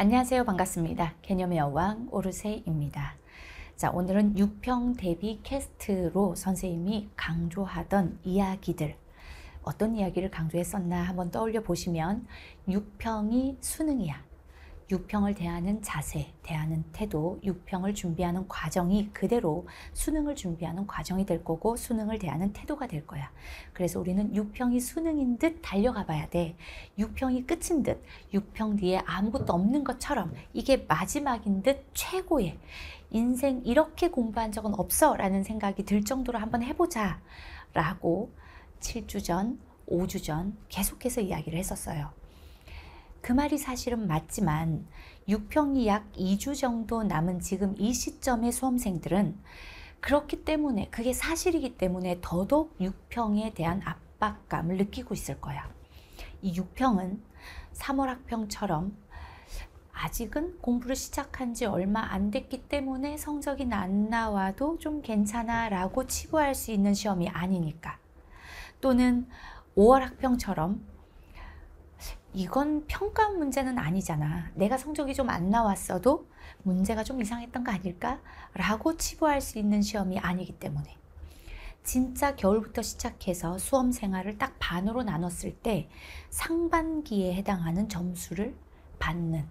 안녕하세요. 반갑습니다. 개념의 여왕 오르세입니다. 자, 오늘은 6평 대비 캐스트로 선생님이 강조하던 이야기들 어떤 이야기를 강조했었나 한번 떠올려 보시면 6평이 수능이야. 6평을 대하는 자세, 대하는 태도, 6평을 준비하는 과정이 그대로 수능을 준비하는 과정이 될 거고 수능을 대하는 태도가 될 거야. 그래서 우리는 6평이 수능인 듯 달려가 봐야 돼. 6평이 끝인 듯, 6평 뒤에 아무것도 없는 것처럼 이게 마지막인 듯 최고의 인생 이렇게 공부한 적은 없어 라는 생각이 들 정도로 한번 해보자 라고 7주 전, 5주 전 계속해서 이야기를 했었어요. 그 말이 사실은 맞지만 6평이약 2주 정도 남은 지금 이 시점의 수험생들은 그렇기 때문에 그게 사실이기 때문에 더더욱 6평에 대한 압박감을 느끼고 있을 거야. 이 육평은 3월 학평처럼 아직은 공부를 시작한 지 얼마 안 됐기 때문에 성적이 안 나와도 좀 괜찮아 라고 치부할 수 있는 시험이 아니니까. 또는 5월 학평처럼 이건 평가 문제는 아니잖아. 내가 성적이 좀 안 나왔어도 문제가 좀 이상했던 거 아닐까? 라고 치부할 수 있는 시험이 아니기 때문에. 진짜 겨울부터 시작해서 수험 생활을 딱 반으로 나눴을 때 상반기에 해당하는 점수를 받는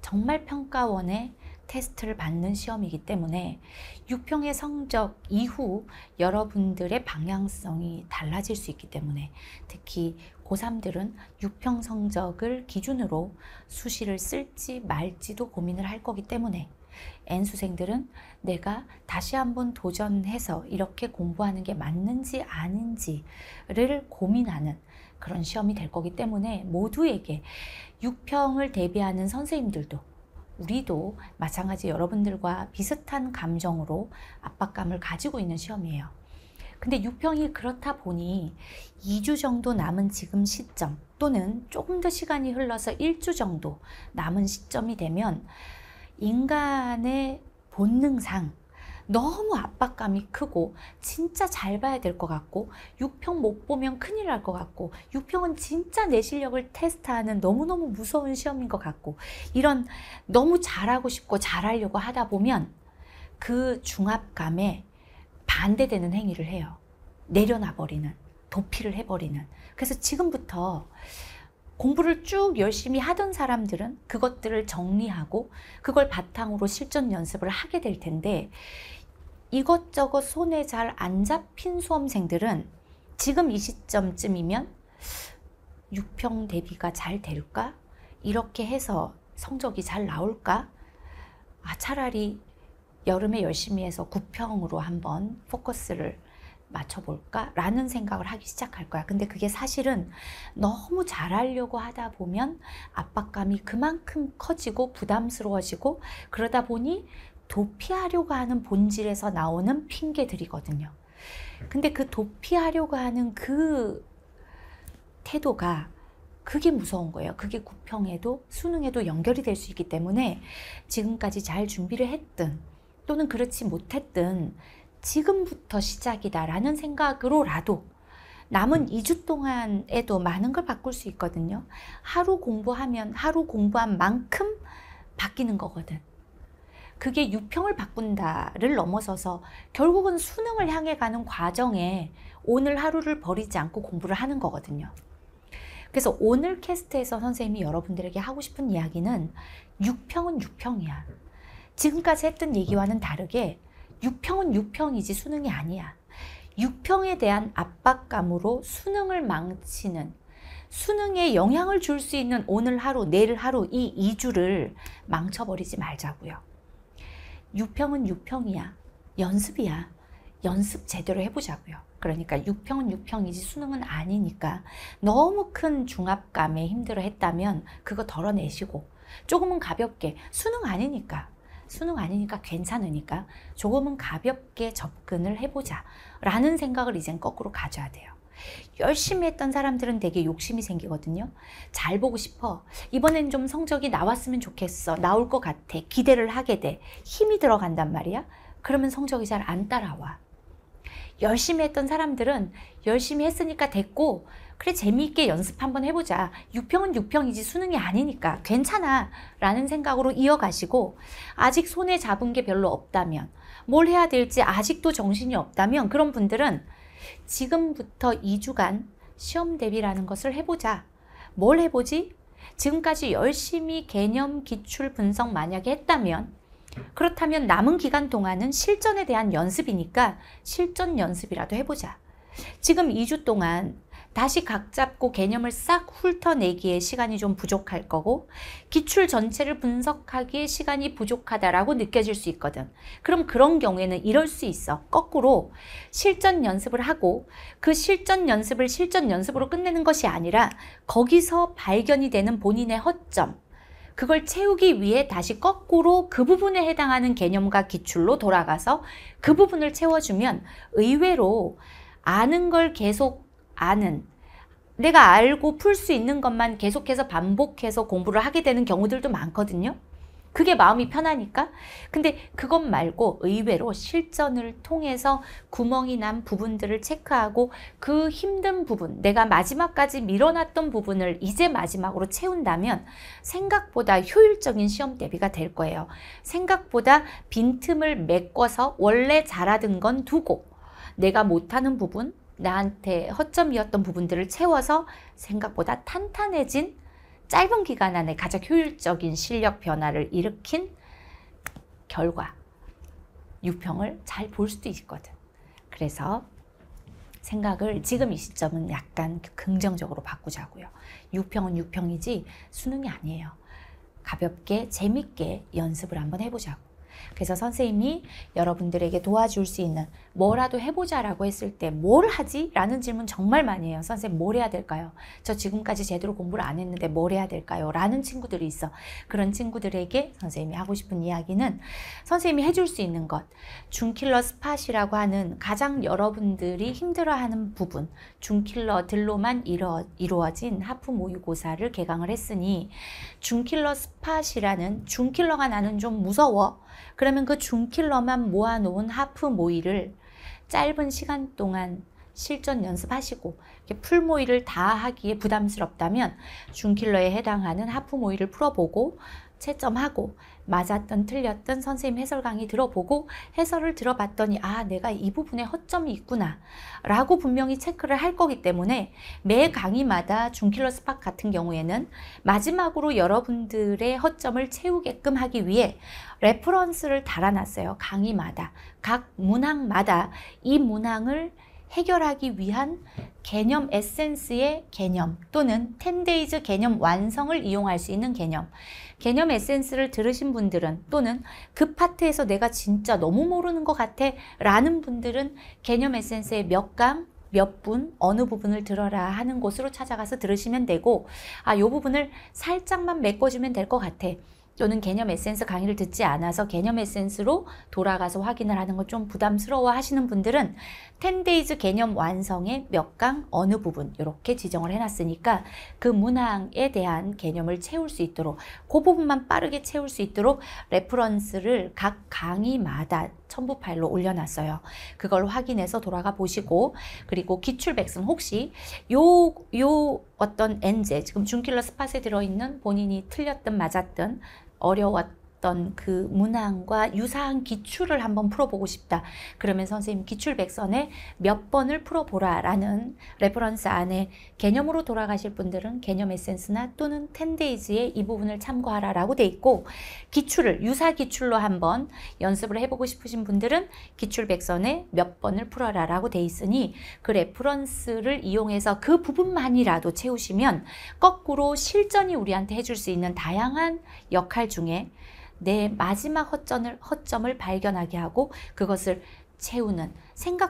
정말 평가원의 테스트를 받는 시험이기 때문에 6평의 성적 이후 여러분들의 방향성이 달라질 수 있기 때문에 특히 고3들은 6평 성적을 기준으로 수시를 쓸지 말지도 고민을 할 거기 때문에 N수생들은 내가 다시 한번 도전해서 이렇게 공부하는 게 맞는지 아닌지를 고민하는 그런 시험이 될 거기 때문에 모두에게 6평을 대비하는 선생님들도 우리도 마찬가지 여러분들과 비슷한 감정으로 압박감을 가지고 있는 시험이에요. 근데 6평이 그렇다 보니 2주 정도 남은 지금 시점 또는 조금 더 시간이 흘러서 1주 정도 남은 시점이 되면 인간의 본능상 너무 압박감이 크고 진짜 잘 봐야 될 것 같고 6평 못 보면 큰일 날 것 같고 6평은 진짜 내 실력을 테스트하는 너무너무 무서운 시험인 것 같고 이런 너무 잘하고 싶고 잘하려고 하다 보면 그 중압감에 반대되는 행위를 해요. 내려놔버리는, 도피를 해버리는. 그래서 지금부터 공부를 쭉 열심히 하던 사람들은 그것들을 정리하고 그걸 바탕으로 실전 연습을 하게 될 텐데 이것저것 손에 잘 안 잡힌 수험생들은 지금 이 시점쯤이면 6평 대비가 잘 될까? 이렇게 해서 성적이 잘 나올까? 아, 차라리 여름에 열심히 해서 구평으로 한번 포커스를 맞춰볼까라는 생각을 하기 시작할 거야. 근데 그게 사실은 너무 잘하려고 하다 보면 압박감이 그만큼 커지고 부담스러워지고 그러다 보니 도피하려고 하는 본질에서 나오는 핑계들이거든요. 근데 그 도피하려고 하는 그 태도가 그게 무서운 거예요. 그게 구평에도 수능에도 연결이 될 수 있기 때문에 지금까지 잘 준비를 했든 또는 그렇지 못했든 지금부터 시작이다라는 생각으로라도 남은 2주 음. 동안에도 많은 걸 바꿀 수 있거든요. 하루 공부하면 하루 공부한 만큼 바뀌는 거거든. 그게 유평을 바꾼다를 넘어서서 결국은 수능을 향해 가는 과정에 오늘 하루를 버리지 않고 공부를 하는 거거든요. 그래서 오늘 캐스트에서 선생님이 여러분들에게 하고 싶은 이야기는 육평은 육평이야. 지금까지 했던 얘기와는 다르게 6평은 6평이지 수능이 아니야. 6평에 대한 압박감으로 수능을 망치는 수능에 영향을 줄 수 있는 오늘 하루, 내일 하루 이 2주를 망쳐버리지 말자고요. 6평은 6평이야. 연습이야. 연습 제대로 해보자고요. 그러니까 6평은 6평이지 수능은 아니니까 너무 큰 중압감에 힘들어 했다면 그거 덜어내시고 조금은 가볍게 수능 아니니까 수능 아니니까 괜찮으니까 조금은 가볍게 접근을 해보자 라는 생각을 이젠 거꾸로 가져야 돼요. 열심히 했던 사람들은 되게 욕심이 생기거든요. 잘 보고 싶어. 이번엔 좀 성적이 나왔으면 좋겠어. 나올 것 같아. 기대를 하게 돼. 힘이 들어간단 말이야. 그러면 성적이 잘 안 따라와. 열심히 했던 사람들은 열심히 했으니까 됐고 그래 재미있게 연습 한번 해보자. 6평은 6평이지 수능이 아니니까 괜찮아 라는 생각으로 이어가시고 아직 손에 잡은 게 별로 없다면 뭘 해야 될지 아직도 정신이 없다면 그런 분들은 지금부터 2주간 시험 대비라는 것을 해보자. 뭘 해보지? 지금까지 열심히 개념 기출 분석 만약에 했다면 그렇다면 남은 기간 동안은 실전에 대한 연습이니까 실전 연습이라도 해보자. 지금 2주 동안 다시 각 잡고 개념을 싹 훑어내기에 시간이 좀 부족할 거고 기출 전체를 분석하기에 시간이 부족하다라고 느껴질 수 있거든. 그럼 그런 경우에는 이럴 수 있어. 거꾸로 실전 연습을 하고 그 실전 연습을 실전 연습으로 끝내는 것이 아니라 거기서 발견이 되는 본인의 허점, 그걸 채우기 위해 다시 거꾸로 그 부분에 해당하는 개념과 기출로 돌아가서 그 부분을 채워주면 의외로 아는 걸 계속 아는 내가 알고 풀 수 있는 것만 계속해서 반복해서 공부를 하게 되는 경우들도 많거든요. 그게 마음이 편하니까. 근데 그것 말고 의외로 실전을 통해서 구멍이 난 부분들을 체크하고 그 힘든 부분, 내가 마지막까지 밀어놨던 부분을 이제 마지막으로 채운다면 생각보다 효율적인 시험 대비가 될 거예요. 생각보다 빈틈을 메꿔서 원래 잘하던 건 두고 내가 못하는 부분, 나한테 허점이었던 부분들을 채워서 생각보다 탄탄해진 짧은 기간 안에 가장 효율적인 실력 변화를 일으킨 결과 유평을 잘 볼 수도 있거든. 그래서 생각을 지금 이 시점은 약간 긍정적으로 바꾸자고요. 유평은 유평이지 수능이 아니에요. 가볍게 재밌게 연습을 한번 해보자고. 그래서 선생님이 여러분들에게 도와줄 수 있는 뭐라도 해보자라고 했을 때 뭘 하지? 라는 질문 정말 많이 해요. 선생님 뭘 해야 될까요? 저 지금까지 제대로 공부를 안 했는데 뭘 해야 될까요? 라는 친구들이 있어. 그런 친구들에게 선생님이 하고 싶은 이야기는 선생님이 해줄 수 있는 것. 중킬러 스팟이라고 하는 가장 여러분들이 힘들어하는 부분. 중킬러들로만 이루어, 이루어진 하프 모의고사를 개강을 했으니 중킬러 스팟이라는 중킬러가 나는 좀 무서워. 그래 그러면 그 중킬러만 모아놓은 하프 모이를 짧은 시간 동안 실전 연습하시고 풀모이를다 하기에 부담스럽다면 중킬러에 해당하는 하프 모이를 풀어보고 채점하고 맞았던 틀렸던 선생님 해설 강의 들어보고 해설을 들어봤더니 아 내가 이 부분에 허점이 있구나 라고 분명히 체크를 할 거기 때문에 매 강의마다 중킬러 스팟 같은 경우에는 마지막으로 여러분들의 허점을 채우게끔 하기 위해 레퍼런스를 달아놨어요 강의마다 각 문항마다 이 문항을 해결하기 위한 개념 에센스의 개념 또는 텐데이즈 개념 완성을 이용할 수 있는 개념 개념 에센스를 들으신 분들은 또는 그 파트에서 내가 진짜 너무 모르는 것 같아 라는 분들은 개념 에센스의 몇 강, 몇 분, 어느 부분을 들어라 하는 곳으로 찾아가서 들으시면 되고 아, 요 부분을 살짝만 메꿔주면 될 것 같아. 또는 개념 에센스 강의를 듣지 않아서 개념 에센스로 돌아가서 확인을 하는 걸좀 부담스러워 하시는 분들은 10데이즈 개념 완성의 몇 강 어느 부분 이렇게 지정을 해놨으니까 그 문항에 대한 개념을 채울 수 있도록 그 부분만 빠르게 채울 수 있도록 레퍼런스를 각 강의마다 첨부 파일로 올려놨어요. 그걸 확인해서 돌아가 보시고 그리고 기출백승 혹시 요 요 어떤 엔제 지금 중킬러 스팟에 들어있는 본인이 틀렸든 맞았든 어려웠 다 있었그 문항과 유사한 기출을 한번 풀어보고 싶다. 그러면 선생님 기출백선에 몇 번을 풀어보라라는 레퍼런스 안에 개념으로 돌아가실 분들은 개념 에센스나 또는 텐데이즈의 이 부분을 참고하라라고 돼 있고 기출을 유사 기출로 한번 연습을 해보고 싶으신 분들은 기출백선에 몇 번을 풀어라라고 돼 있으니 그 레퍼런스를 이용해서 그 부분만이라도 채우시면 거꾸로 실전이 우리한테 해줄 수 있는 다양한 역할 중에 내 마지막 허점을, 허점을 발견하게 하고 그것을 채우는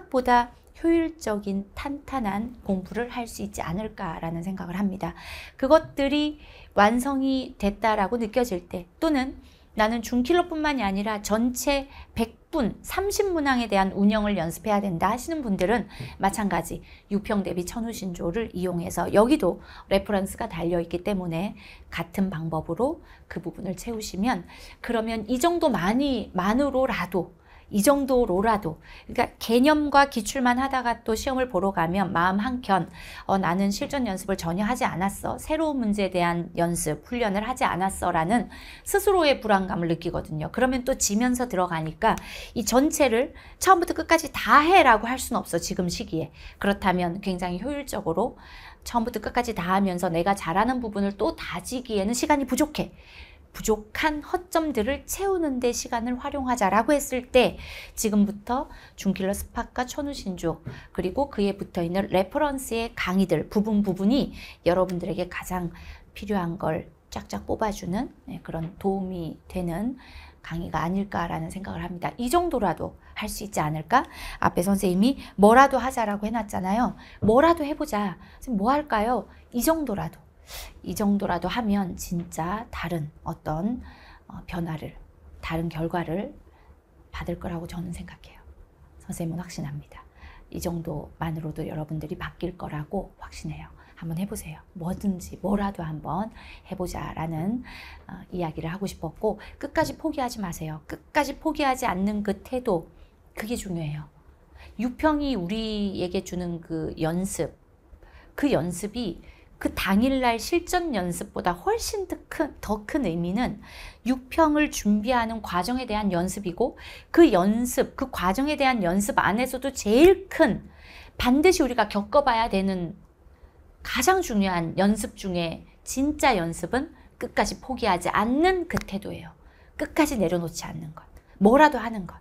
생각보다 효율적인 탄탄한 공부를 할 수 있지 않을까라는 생각을 합니다. 그것들이 완성이 됐다라고 느껴질 때 또는 나는 중킬로뿐만이 아니라 전체 10분 30문항에 대한 운영을 연습해야 된다 하시는 분들은 마찬가지 6평 대비 천우신조를 이용해서 여기도 레퍼런스가 달려있기 때문에 같은 방법으로 그 부분을 채우시면 그러면 이 정도 많이 만으로라도 이 정도로라도 그러니까 개념과 기출만 하다가 또 시험을 보러 가면 마음 한켠 어, 나는 실전 연습을 전혀 하지 않았어 새로운 문제에 대한 연습 훈련을 하지 않았어 라는 스스로의 불안감을 느끼거든요 그러면 또 지면서 들어가니까 이 전체를 처음부터 끝까지 다 해라고 할 수는 없어 지금 시기에 그렇다면 굉장히 효율적으로 처음부터 끝까지 다 하면서 내가 잘하는 부분을 또 다지기에는 시간이 부족해 부족한 허점들을 채우는 데 시간을 활용하자라고 했을 때 지금부터 중킬러 스파크와 천우신조 그리고 그에 붙어있는 레퍼런스의 강의들 부분 부분이 여러분들에게 가장 필요한 걸 쫙쫙 뽑아주는 네, 그런 도움이 되는 강의가 아닐까라는 생각을 합니다. 이 정도라도 할 수 있지 않을까? 앞에 선생님이 뭐라도 하자라고 해놨잖아요. 뭐라도 해보자. 지금 뭐 할까요? 이 정도라도. 이 정도라도 하면 진짜 다른 어떤 어, 변화를, 다른 결과를 받을 거라고 저는 생각해요. 선생님은 확신합니다. 이 정도만으로도 여러분들이 바뀔 거라고 확신해요. 한번 해보세요. 뭐든지 뭐라도 한번 해보자라는 어, 이야기를 하고 싶었고 끝까지 포기하지 마세요. 끝까지 포기하지 않는 그 태도 그게 중요해요. 유평이 우리에게 주는 그 연습 그 연습이 그 당일날 실전 연습보다 훨씬 더큰 큰 의미는 6평을 준비하는 과정에 대한 연습이고 그 연습, 그 과정에 대한 연습 안에서도 제일 큰 반드시 우리가 겪어봐야 되는 가장 중요한 연습 중에 진짜 연습은 끝까지 포기하지 않는 그 태도예요. 끝까지 내려놓지 않는 것. 뭐라도 하는 것.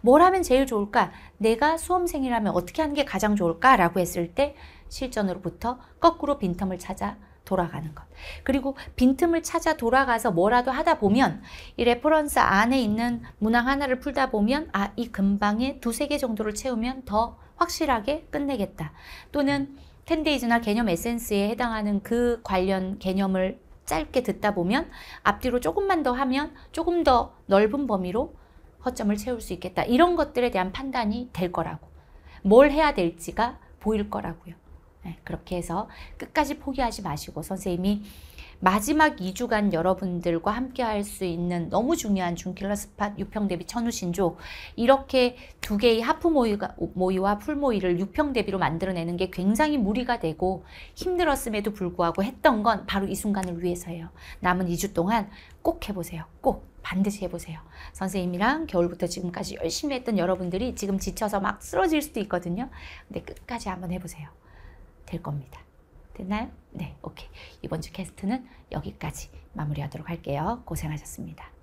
뭘 하면 제일 좋을까? 내가 수험생이라면 어떻게 하는 게 가장 좋을까? 라고 했을 때 실전으로부터 거꾸로 빈틈을 찾아 돌아가는 것. 그리고 빈틈을 찾아 돌아가서 뭐라도 하다 보면 이 레퍼런스 안에 있는 문항 하나를 풀다 보면 아, 이금방에 두세 개 정도를 채우면 더 확실하게 끝내겠다. 또는 텐데이즈나 개념 에센스에 해당하는 그 관련 개념을 짧게 듣다 보면 앞뒤로 조금만 더 하면 조금 더 넓은 범위로 허점을 채울 수 있겠다. 이런 것들에 대한 판단이 될 거라고. 뭘 해야 될지가 보일 거라고요. 네, 그렇게 해서 끝까지 포기하지 마시고 선생님이 마지막 2주간 여러분들과 함께 할 수 있는 너무 중요한 중킬러 스팟 유평 대비 천우 신조 이렇게 두 개의 하프 모의가, 모의와 풀 모의를 유평 대비로 만들어내는 게 굉장히 무리가 되고 힘들었음에도 불구하고 했던 건 바로 이 순간을 위해서예요. 남은 2주 동안 꼭 해보세요. 꼭. 반드시 해보세요. 선생님이랑 겨울부터 지금까지 열심히 했던 여러분들이 지금 지쳐서 막 쓰러질 수도 있거든요. 근데 끝까지 한번 해보세요. 될 겁니다. 됐나요? 네, 오케이. 이번 주 캐스트는 여기까지 마무리하도록 할게요. 고생하셨습니다.